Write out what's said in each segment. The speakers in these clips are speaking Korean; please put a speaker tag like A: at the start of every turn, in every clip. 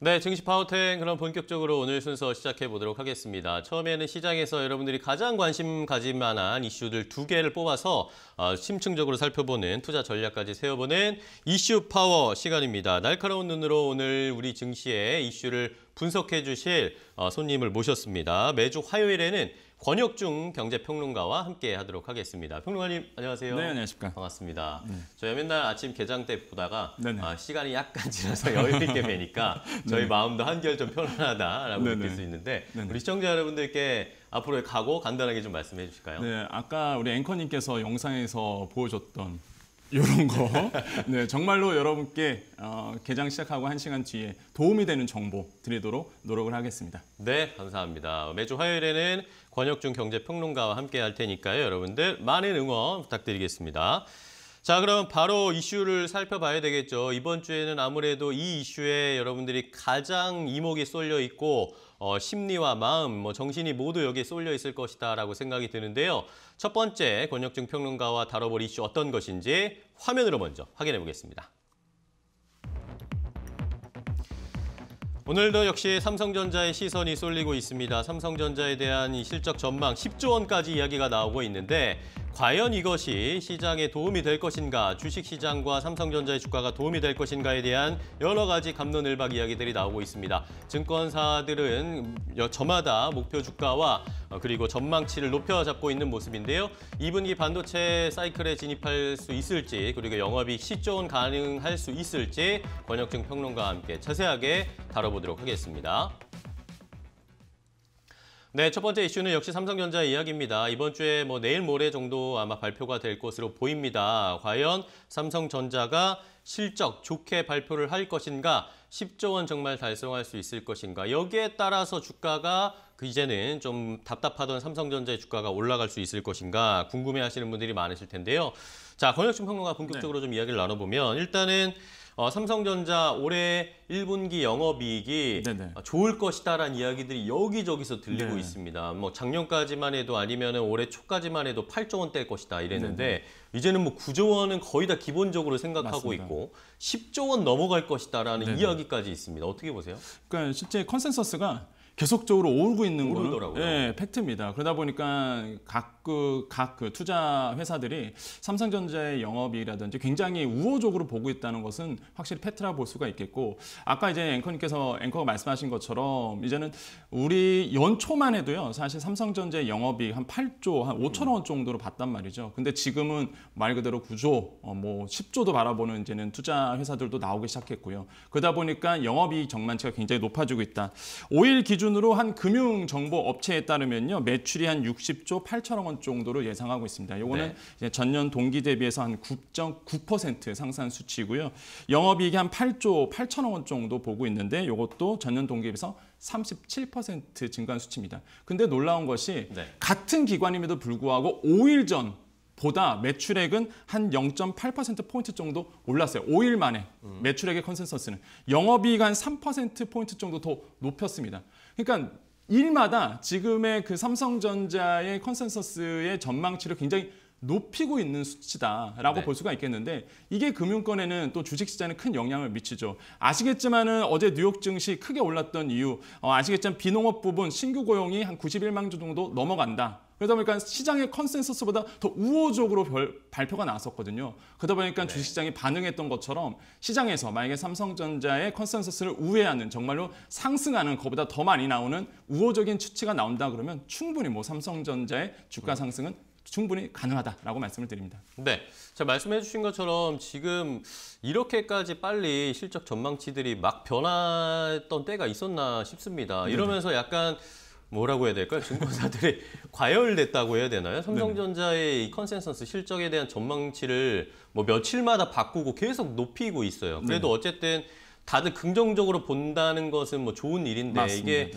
A: 네, 증시 파워텐 그럼 본격적으로 오늘 순서 시작해 보도록 하겠습니다. 처음에는 시장에서 여러분들이 가장 관심 가질 만한 이슈들 두 개를 뽑아서 어, 심층적으로 살펴보는 투자 전략까지 세워보는 이슈 파워 시간입니다. 날카로운 눈으로 오늘 우리 증시의 이슈를 분석해 주실 어, 손님을 모셨습니다. 매주 화요일에는 권혁중 경제평론가와 함께 하도록 하겠습니다. 평론가님 안녕하세요. 네, 안녕하십니까. 반갑습니다. 네. 저희 맨날 아침 개장 때 보다가 네, 네. 아, 시간이 약간 지나서 여유 있게 되니까 네, 저희 마음도 한결 좀 편안하다라고 느낄 수 있는데 우리 시청자 여러분들께 앞으로의 각오 간단하게 좀 말씀해 주실까요? 네,
B: 아까 우리 앵커님께서 영상에서 보여줬던 이런 거. 네, 정말로 여러분께 어, 개장 시작하고 한 시간 뒤에 도움이 되는 정보 드리도록 노력을 하겠습니다.
A: 네, 감사합니다. 매주 화요일에는 권혁준 경제평론가와 함께 할 테니까요. 여러분들 많은 응원 부탁드리겠습니다. 자, 그럼 바로 이슈를 살펴봐야 되겠죠. 이번 주에는 아무래도 이 이슈에 여러분들이 가장 이목이 쏠려 있고 어, 심리와 마음, 뭐 정신이 모두 여기에 쏠려 있을 것이다라고 생각이 드는데요. 첫 번째 권혁중 평론가와 다뤄볼 이슈 어떤 것인지 화면으로 먼저 확인해 보겠습니다. 오늘도 역시 삼성전자의 시선이 쏠리고 있습니다. 삼성전자에 대한 이 실적 전망 10조 원까지 이야기가 나오고 있는데 과연 이것이 시장에 도움이 될 것인가, 주식시장과 삼성전자의 주가가 도움이 될 것인가에 대한 여러 가지 감론을박 이야기들이 나오고 있습니다. 증권사들은 저마다 목표 주가와 어, 그리고 전망치를 높여잡고 있는 모습인데요. 2분기 반도체 사이클에 진입할 수 있을지 그리고 영업이익 시존 가능할 수 있을지 권혁증 평론가와 함께 자세하게 다뤄보도록 하겠습니다. 네, 첫 번째 이슈는 역시 삼성전자 이야기입니다. 이번 주에 뭐 내일 모레 정도 아마 발표가 될 것으로 보입니다. 과연 삼성전자가 실적 좋게 발표를 할 것인가, 10조 원 정말 달성할 수 있을 것인가. 여기에 따라서 주가가 그 이제는 좀 답답하던 삼성전자의 주가가 올라갈 수 있을 것인가 궁금해하시는 분들이 많으실 텐데요. 자, 권혁준 평론가 본격적으로 네. 좀 이야기를 나눠보면 일단은 어, 삼성전자 올해 1분기 영업이익이 네네. 어, 좋을 것이다라는 이야기들이 여기저기서 들리고 네네. 있습니다. 뭐 작년까지만 해도 아니면 올해 초까지만 해도 8조 원대일 것이다 이랬는데 네네. 이제는 뭐 9조 원은 거의 다 기본적으로 생각하고 맞습니다. 있고 10조 원 넘어갈 것이다라는 이야기까지 있습니다.
B: 어떻게 보세요? 그러니까 실제 컨센서스가 계속적으로 오르고 있는 오르더라고요. 거는 예, 팩트입니다. 그러다 보니까 각 각그 그 투자 회사들이 삼성전자의 영업이라든지 굉장히 우호적으로 보고 있다는 것은 확실히 팩트라 볼 수가 있겠고 아까 이제 앵커님께서 앵커가 말씀하신 것처럼 이제는 우리 연초만 해도요 사실 삼성전자의 영업이 한 8조 한 5천억 원 정도로 봤단 말이죠. 근데 지금은 말 그대로 9조 어, 뭐 10조도 바라보는 이제는 투자 회사들도 나오기 시작했고요. 그러다 보니까 영업이 정만치가 굉장히 높아지고 있다. 5일 기준으로 한 금융 정보 업체에 따르면요 매출이 한 60조 8천억 원원 정도로 예상하고 있습니다. 요거는 네. 전년 동기 대비해서 한 9.9% 상산 수치고요. 영업이익이 한 8조 8천억 원 정도 보고 있는데 요것도 전년 동기에 비해서 37% 증가한 수치입니다. 근데 놀라운 것이 네. 같은 기관임에도 불구하고 5일 전 보다 매출액은 한 0.8%포인트 정도 올랐어요. 5일 만에 음. 매출액의 컨센서스는. 영업이익 한 3%포인트 정도 더 높였습니다. 그러니까 일마다 지금의 그 삼성전자의 컨센서스의 전망치를 굉장히 높이고 있는 수치다라고 네. 볼 수가 있겠는데 이게 금융권에는 또 주식시장에 큰 영향을 미치죠. 아시겠지만은 어제 뉴욕 증시 크게 올랐던 이유 어, 아시겠지만 비농업 부분 신규 고용이 한 91만 주 정도 넘어간다. 그러다 보니까 시장의 컨센서스보다 더 우호적으로 별, 발표가 나왔었거든요. 그러다 보니까 네. 주식시장이 반응했던 것처럼 시장에서 만약에 삼성전자의 컨센서스를 우회하는 정말로 상승하는 것보다 더 많이 나오는 우호적인 추치가 나온다 그러면 충분히 뭐 삼성전자의 주가 음. 상승은 충분히 가능하다라고 말씀을 드립니다. 네, 자 말씀해
A: 주신 것처럼 지금 이렇게까지 빨리 실적 전망치들이 막 변했던 때가 있었나 싶습니다. 이러면서 네네. 약간 뭐라고 해야 될까요? 증권사들이 과열됐다고 해야 되나요? 삼성전자의 이 컨센서스 실적에 대한 전망치를 뭐 며칠마다 바꾸고 계속 높이고 있어요. 그래도 네네. 어쨌든 다들 긍정적으로 본다는 것은 뭐 좋은 일인데 맞습니다. 이게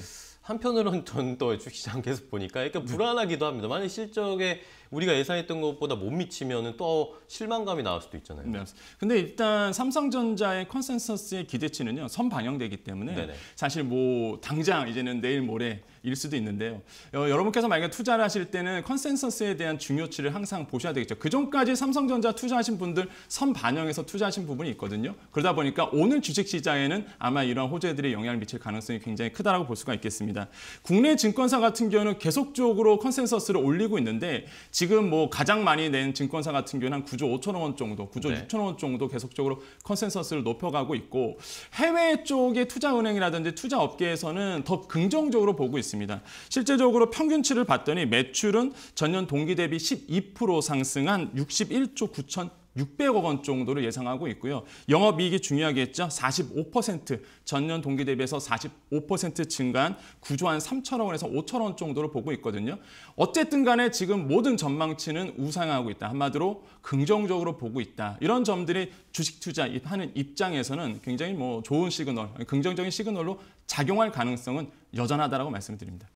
A: 한편으로는 전또 주식시장 계속 보니까 약간 네. 불안하기도 합니다. 만약 실적에 우리가 예상했던 것보다 못 미치면 또 실망감이
B: 나올 수도 있잖아요. 네. 근데 일단 삼성전자의 컨센서스의 기대치는요. 선반영되기 때문에 네네. 사실 뭐 당장 이제는 내일 모레 일 수도 있는데요. 어, 여러분께서 만약에 투자를 하실 때는 컨센서스에 대한 중요치를 항상 보셔야 되겠죠. 그전까지 삼성전자 투자하신 분들 선반영해서 투자하신 부분이 있거든요. 그러다 보니까 오늘 주식시장에는 아마 이러한 호재들이 영향을 미칠 가능성이 굉장히 크다고 라볼 수가 있겠습니다. 있습니다. 국내 증권사 같은 경우는 계속적으로 컨센서스를 올리고 있는데 지금 뭐 가장 많이 낸 증권사 같은 경우는 한 9조 5천억 원 정도, 9조 네. 6천억 원 정도 계속적으로 컨센서스를 높여가고 있고 해외 쪽의 투자은행이라든지 투자업계에서는 더 긍정적으로 보고 있습니다. 실제적으로 평균치를 봤더니 매출은 전년 동기 대비 12% 상승한 61조 9천 600억 원 정도를 예상하고 있고요. 영업이익이 중요하겠죠. 45% 전년 동기 대비해서 45% 증가한 9조 한 3천억 원에서 5천 원 정도를 보고 있거든요. 어쨌든 간에 지금 모든 전망치는 우상하고 있다. 한마디로 긍정적으로 보고 있다. 이런 점들이 주식 투자하는 입장에서는 굉장히 뭐 좋은 시그널, 긍정적인 시그널로 작용할 가능성은 여전하다고 말씀드립니다.